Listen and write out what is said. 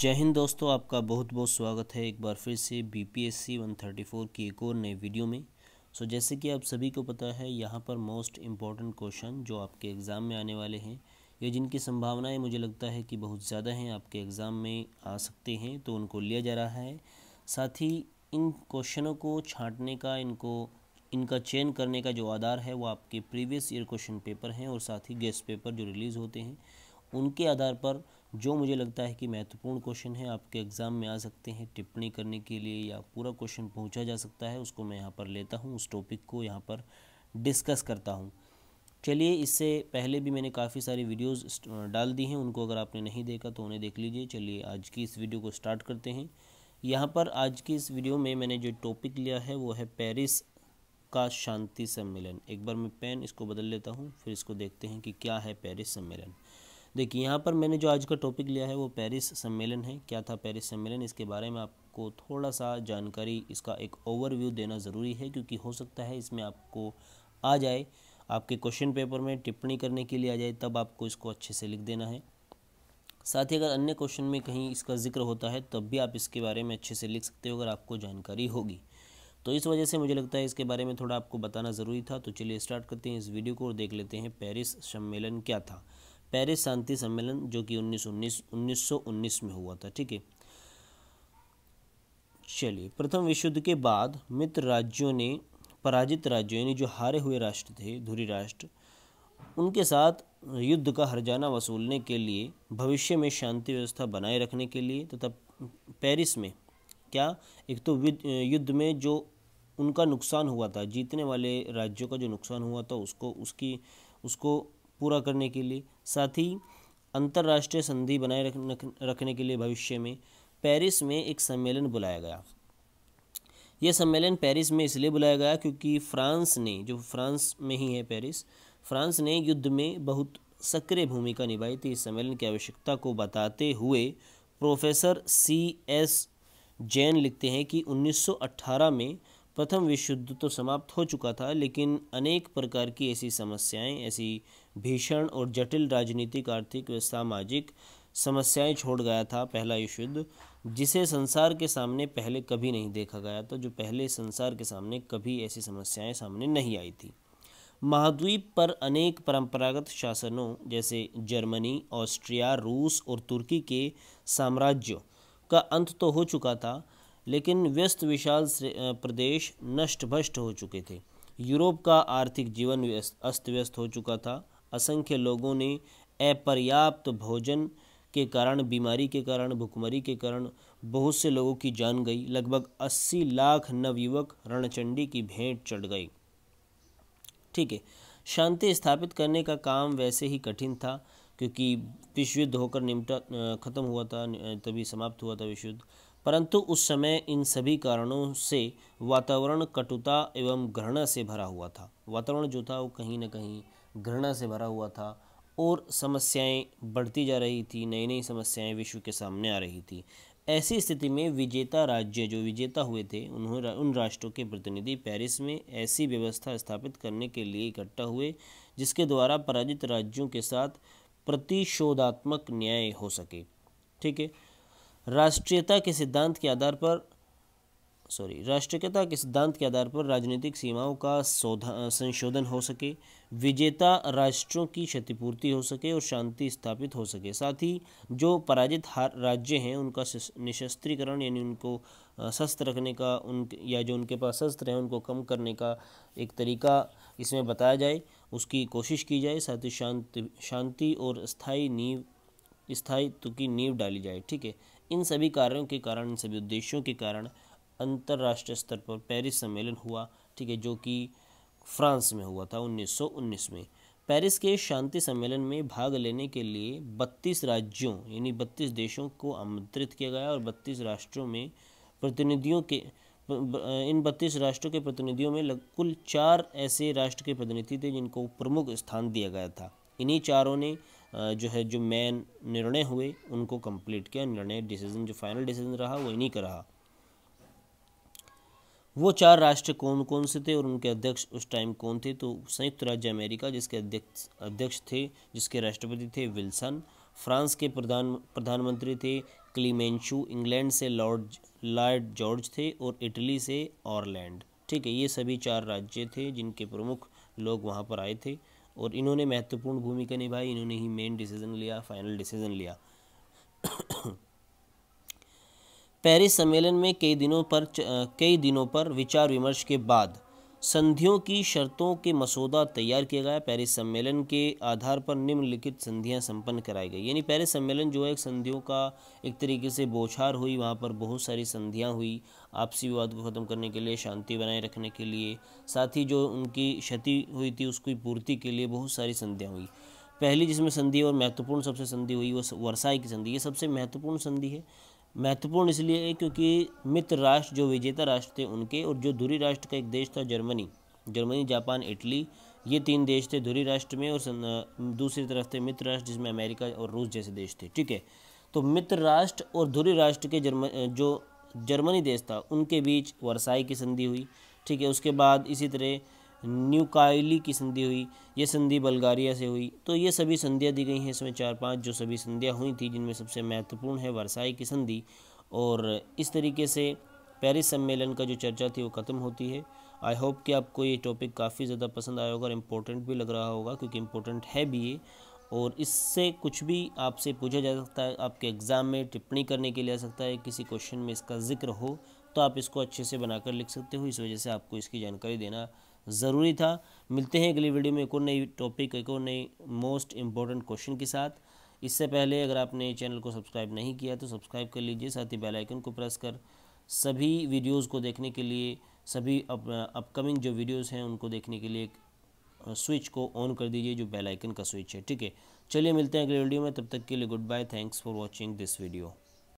जय हिंद दोस्तों आपका बहुत बहुत स्वागत है एक बार फिर से B P S C one thirty four की एक और नए वीडियो में सो जैसे कि आप सभी को पता है यहाँ पर मोस्ट इम्पॉर्टेंट क्वेश्चन जो आपके एग्ज़ाम में आने वाले हैं या जिनकी संभावनाएं मुझे लगता है कि बहुत ज़्यादा हैं आपके एग्ज़ाम में आ सकते हैं तो उनको लिया जा रहा है साथ ही इन क्वेश्चनों को छाँटने का इनको इनका चयन करने का जो आधार है वो आपके प्रीवियस ईयर क्वेश्चन पेपर हैं और साथ ही गेस्ट पेपर जो रिलीज़ होते हैं उनके आधार पर जो मुझे लगता है कि महत्वपूर्ण क्वेश्चन है आपके एग्ज़ाम में आ सकते हैं टिप्पणी करने के लिए या पूरा क्वेश्चन पूछा जा सकता है उसको मैं यहाँ पर लेता हूँ उस टॉपिक को यहाँ पर डिस्कस करता हूँ चलिए इससे पहले भी मैंने काफ़ी सारी वीडियोस डाल दी हैं उनको अगर आपने नहीं देखा तो उन्हें देख लीजिए चलिए आज की इस वीडियो को स्टार्ट करते हैं यहाँ पर आज की इस वीडियो में मैंने जो टॉपिक लिया है वो है पेरिस का शांति सम्मेलन एक बार मैं पेन इसको बदल लेता हूँ फिर इसको देखते हैं कि क्या है पेरिस सम्मेलन देखिए यहाँ पर मैंने जो आज का टॉपिक लिया है वो पेरिस सम्मेलन है क्या था पेरिस सम्मेलन इसके बारे में आपको थोड़ा सा जानकारी इसका एक ओवरव्यू देना ज़रूरी है क्योंकि हो सकता है इसमें आपको आ जाए आपके क्वेश्चन पेपर में टिप्पणी करने के लिए आ जाए तब आपको इसको अच्छे से लिख देना है साथ ही अगर अन्य क्वेश्चन में कहीं इसका जिक्र होता है तब भी आप इसके बारे में अच्छे से लिख सकते हो अगर आपको जानकारी होगी तो इस वजह से मुझे लगता है इसके बारे में थोड़ा आपको बताना ज़रूरी था तो चलिए स्टार्ट करते हैं इस वीडियो को और देख लेते हैं पेरिस सम्मेलन क्या था पेरिस शांति सम्मेलन जो कि उन्नीस उन्नीस उन्नीस सौ उन्नीस में हुआ था ठीक है चलिए प्रथम विश्व युद्ध के बाद मित्र राज्यों ने पराजित राज्यों यानी जो हारे हुए राष्ट्र थे धुरी राष्ट्र उनके साथ युद्ध का हरजाना वसूलने के लिए भविष्य में शांति व्यवस्था बनाए रखने के लिए तथा पेरिस में क्या एक तो युद्ध में जो उनका नुकसान हुआ था जीतने वाले राज्यों का जो नुकसान हुआ था उसको उसकी उसको पूरा करने के लिए साथ ही अंतर्राष्ट्रीय संधि बनाए रखने के लिए भविष्य में पेरिस में एक सम्मेलन बुलाया गया यह सम्मेलन पेरिस में इसलिए बुलाया गया क्योंकि फ्रांस ने जो फ्रांस में ही है पेरिस फ्रांस ने युद्ध में बहुत सक्रिय भूमिका निभाई थी इस सम्मेलन की आवश्यकता को बताते हुए प्रोफेसर सी एस जैन लिखते हैं कि 1918 में प्रथम विश्व युद्ध तो समाप्त हो चुका था लेकिन अनेक प्रकार की ऐसी समस्याएं ऐसी भीषण और जटिल राजनीतिक आर्थिक व सामाजिक समस्याएं छोड़ गया था पहला विश्व युद्ध जिसे संसार के सामने पहले कभी नहीं देखा गया था जो पहले संसार के सामने कभी ऐसी समस्याएं सामने नहीं आई थी महाद्वीप पर अनेक परंपरागत शासनों जैसे जर्मनी ऑस्ट्रिया रूस और तुर्की के साम्राज्यों का अंत तो हो चुका था लेकिन व्यस्त विशाल प्रदेश नष्ट भ्रष्ट हो चुके थे यूरोप का आर्थिक जीवन अस्त व्यस्त हो चुका था असंख्य लोगों ने अपर्याप्त भोजन के कारण बीमारी के कारण भुखमरी के कारण बहुत से लोगों की जान गई लगभग 80 लाख नवयुवक रणचंडी की भेंट चढ़ गई ठीक है शांति स्थापित करने का काम वैसे ही कठिन था क्योंकि विश्वयुद्ध होकर निपटा ख़त्म हुआ था तभी समाप्त हुआ था विश्वयुद्ध परंतु उस समय इन सभी कारणों से वातावरण कटुता एवं घृणा से भरा हुआ था वातावरण जो था वो कहीं ना कहीं घृणा से भरा हुआ था और समस्याएं बढ़ती जा रही थी नई नई समस्याएं विश्व के सामने आ रही थी ऐसी स्थिति में विजेता राज्य जो विजेता हुए थे उन्होंने उन राष्ट्रों के प्रतिनिधि पेरिस में ऐसी व्यवस्था स्थापित करने के लिए इकट्ठा हुए जिसके द्वारा पराजित राज्यों के साथ प्रतिशोधात्मक न्याय हो सके ठीक है राष्ट्रीयता के सिद्धांत के आधार पर सॉरी राष्ट्रीयता के सिद्धांत के आधार पर राजनीतिक सीमाओं का संशोधन हो सके विजेता राष्ट्रों की क्षतिपूर्ति हो सके और शांति स्थापित हो सके साथ ही जो पराजित हार राज्य हैं उनका निशस्त्रीकरण यानी उनको शस्त्र रखने का उन या जो उनके पास शस्त्र हैं उनको कम करने का एक तरीका इसमें बताया जाए उसकी कोशिश की जाए साथ ही शांति शांति और स्थायी नींव स्थायित्व की नींव डाली जाए ठीक है इन सभी कार्यों के कारण इन सभी उद्देश्यों के कारण अंतर्राष्ट्रीय स्तर पर पेरिस सम्मेलन हुआ ठीक है जो कि फ्रांस में हुआ था 1919 में पेरिस के शांति सम्मेलन में भाग लेने के लिए 32 राज्यों यानी 32 देशों को आमंत्रित किया गया और 32 राष्ट्रों में प्रतिनिधियों के इन 32 राष्ट्रों के प्रतिनिधियों में कुल चार ऐसे राष्ट्र के प्रतिनिधि थे जिनको प्रमुख स्थान दिया गया था इन्हीं चारों ने जो है जो मेन निर्णय हुए उनको कंप्लीट किया निर्णय डिसीजन जो फाइनल डिसीजन रहा वो इन्हीं का रहा वो चार राष्ट्र कौन कौन से थे और उनके अध्यक्ष उस टाइम कौन थे तो संयुक्त राज्य अमेरिका जिसके अध्यक्ष अध्यक्ष थे जिसके राष्ट्रपति थे विल्सन फ्रांस के प्रधान प्रधानमंत्री थे क्लीमेंशू इंग्लैंड से लॉर्ड लॉर्ड जॉर्ज थे और इटली से ऑरलैंड ठीक है ये सभी चार राज्य थे जिनके प्रमुख लोग वहाँ पर आए थे और इन्होंने महत्वपूर्ण भूमिका निभाई इन्होंने ही मेन डिसीजन लिया फाइनल डिसीजन लिया पेरिस सम्मेलन में कई दिनों पर कई दिनों पर विचार विमर्श के बाद संधियों की शर्तों के मसौदा तैयार किया गया पेरिस सम्मेलन के आधार पर निम्नलिखित संधियां संपन्न कराई गई यानी पेरिस सम्मेलन जो है एक संधियों का एक तरीके से बोछार हुई वहाँ पर बहुत सारी संधियां हुई आपसी विवाद को ख़त्म करने के लिए शांति बनाए रखने के लिए साथ ही जो उनकी क्षति हुई थी उसकी पूर्ति के लिए बहुत सारी संधियाँ हुई पहली जिसमें संधि और महत्वपूर्ण सबसे संधि हुई वो वर्षाई की संधि ये सबसे महत्वपूर्ण संधि है महत्वपूर्ण इसलिए है क्योंकि मित्र राष्ट्र जो विजेता राष्ट्र थे उनके और जो धुरी राष्ट्र का एक देश था जर्मनी जर्मनी जापान इटली ये तीन देश थे धुरी राष्ट्र में और दूसरी तरफ थे मित्र राष्ट्र जिसमें अमेरिका और रूस जैसे देश थे ठीक है तो मित्र राष्ट्र और धुरी राष्ट्र के जर्म जो जर्मनी देश था उनके बीच वर्साई की संधि हुई ठीक है उसके बाद इसी तरह न्यूकाइली की संधि हुई ये संधि बल्गारिया से हुई तो ये सभी संधियाँ दी गई हैं इसमें चार पांच जो सभी संधियाँ हुई थी जिनमें सबसे महत्वपूर्ण है वर्साई की संधि और इस तरीके से पेरिस सम्मेलन का जो चर्चा थी वो ख़त्म होती है आई होप कि आपको ये टॉपिक काफ़ी ज़्यादा पसंद आया होगा और इम्पोर्टेंट भी लग रहा होगा क्योंकि इम्पोर्टेंट है भी ये और इससे कुछ भी आपसे पूछा जा सकता है आपके एग्ज़ाम में टिप्पणी करने के लिए आ सकता है किसी क्वेश्चन में इसका जिक्र हो तो आप इसको अच्छे से बनाकर लिख सकते हो इस वजह से आपको इसकी जानकारी देना ज़रूरी था मिलते हैं अगली वीडियो में एक और नई टॉपिक एक और नई मोस्ट इम्पॉर्टेंट क्वेश्चन के साथ इससे पहले अगर आपने चैनल को सब्सक्राइब नहीं किया तो सब्सक्राइब कर लीजिए साथ ही बेल आइकन को प्रेस कर सभी वीडियोस को देखने के लिए सभी अप, अपकमिंग जो वीडियोस हैं उनको देखने के लिए स्विच को ऑन कर दीजिए जो बेल आइकन का स्विच है ठीक है चलिए मिलते हैं अगले वीडियो में तब तक के लिए good bye thanks for watching this video